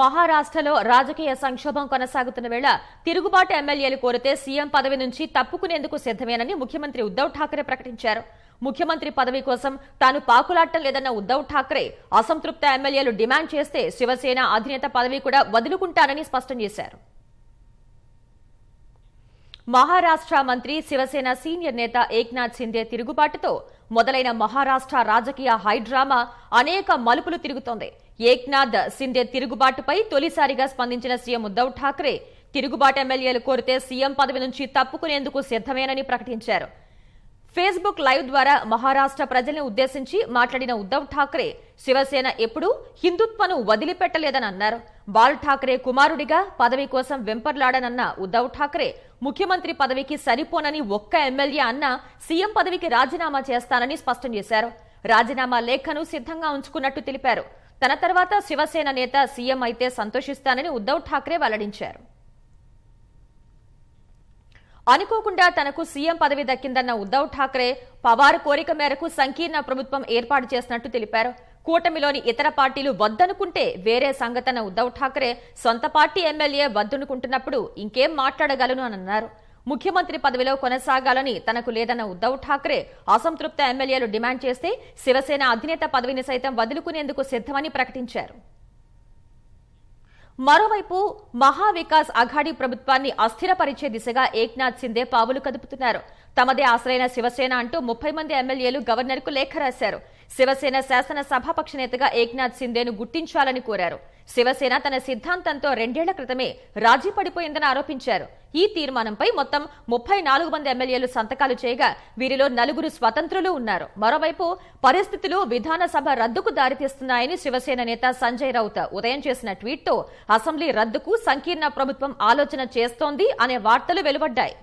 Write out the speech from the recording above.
మహారాష్ట్రలో రాజకీయ సంక్షోభం కొనసాగుతున్న వేళ తిరుగుబాటు ఎమ్మెల్యేలు కోరితే సీఎం పదవి నుంచి తప్పుకునేందుకు సిద్దమేనని ముఖ్యమంత్రి ఉద్దవ్ ఠాకరే ప్రకటించారు ముఖ్యమంత్రి పదవి కోసం తాను పాకులాడటం లేదన్న ఉద్దవ్ ఠాకరే అసంతృప్త ఎమ్మెల్యేలు డిమాండ్ చేస్తే శివసేన అధినేత పదవి కూడా వదులుకుంటానని స్పష్టం చేశారు మహారాష్ట్ర మంత్రి శివసేన సీనియర్ నేత ఏక్నాథ్ సిందే తిరుగుబాటుతో మొదలైన మహారాష్ట్ర రాజకీయ హైడ్రామా అనేక మలుపులు తిరుగుతోంది ఏక్నాథ్ సిందే తిరుగుబాటుపై తొలిసారిగా స్పందించిన సీఎం ఉద్దవ్ ఠాక్రే తిరుగుబాటు ఎమ్మెల్యేలు కోరితే సీఎం పదవి నుంచి తప్పుకునేందుకు సిద్దమేనని ప్రకటించారు ఫేస్బుక్ లైవ్ ద్వారా మహారాష్ట్ర ప్రజల్ని ఉద్దేశించి మాట్లాడిన ఉద్దవ్ ఠాక్రే శివసేన ఎప్పుడూ హిందుత్వను వదిలిపెట్టలేదని అన్నారు బాల్ ఠాక్రే కుమారుడిగా పదవి కోసం వెంపర్లాడనన్న ఉద్దవ్ ఠాక్రే ముఖ్యమంత్రి పదవికి సరిపోనని ఒక్క ఎమ్మెల్యే అన్న సీఎం పదవికి రాజీనామా చేస్తానని స్పష్టం చేశారు రాజీనామా లేఖను సిద్ధంగా ఉంచుకున్నట్టు తెలిపారు తన తర్వాత శివసేన నేత సీఎం అయితే సంతోషిస్తానని ఉద్దవ్ ఠాక్రే వెల్లడించారు అనుకోకుండా తనకు సీఎం పదవి దక్కిందన్న ఉద్దవ్ ఠాక్రే పవార్ కోరిక మేరకు సంకీర్ణ ప్రభుత్వం ఏర్పాటు చేసినట్టు తెలిపారు కూటమిలోని ఇతర పార్టీలు వద్దనుకుంటే వేరే సంగతన ఉద్దవ్ ఠాక్రే సొంత పార్టీ ఎమ్మెల్యే వద్దనుకుంటున్నప్పుడు ఇంకేం మాట్లాడగలను అని అన్నారు ముఖ్యమంత్రి పదవిలో కొనసాగాలని తనకు లేదన్న ఉద్దవ్ ఠాక్రే అసంతృప్త ఎమ్మెల్యేలు డిమాండ్ చేస్తే శివసేన అధినేత పదవిని సైతం వదులుకునేందుకు సిద్ధమని ప్రకటించారు మరోవైపు మహావికాస్ అఘాడీ ప్రభుత్వాన్ని అస్థిరపరిచే దిశగా ఏక్నాథ్ సిందే పావులు కదుపుతున్నారు తమదే ఆశ్రయన శివసేన అంటూ ముప్పై మంది ఎమ్మెల్యేలు కు లేఖ రాశారు శివసేన శాసన సభాపక్ష నేతగా ఏక్నాథ్ సిందేను గుర్తించాలని కోరారు శివసేన తన సిద్ధాంతంతో రెండేళ్ల క్రితమే రాజీ పడిపోయిందని ఆరోపించారు ఈ తీర్మానంపై మొత్తం ముప్పై నాలుగు మంది ఎమ్మెల్యేలు సంతకాలు చేయగా వీరిలో నలుగురు స్వతంత్రులు ఉన్నారు మరోవైపు పరిస్థితులు విధానసభ రద్దుకు దారితీస్తున్నాయని శివసేన నేత సంజయ్ రౌత్ ఉదయం చేసిన ట్వీట్తో అసెంబ్లీ రద్దుకు సంకీర్ణ ప్రభుత్వం ఆలోచన చేస్తోంది అనే వార్తలు వెలువడ్డాయి